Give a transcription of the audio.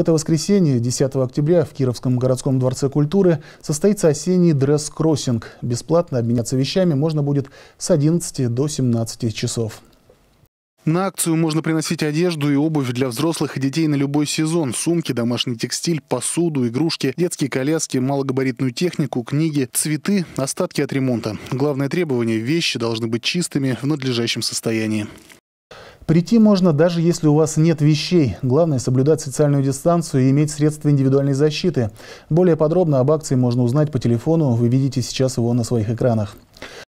В это воскресенье, 10 октября, в Кировском городском дворце культуры состоится осенний дресс-кроссинг. Бесплатно обменяться вещами можно будет с 11 до 17 часов. На акцию можно приносить одежду и обувь для взрослых и детей на любой сезон. Сумки, домашний текстиль, посуду, игрушки, детские коляски, малогабаритную технику, книги, цветы, остатки от ремонта. Главное требование – вещи должны быть чистыми в надлежащем состоянии. Прийти можно даже если у вас нет вещей. Главное соблюдать социальную дистанцию и иметь средства индивидуальной защиты. Более подробно об акции можно узнать по телефону, вы видите сейчас его на своих экранах.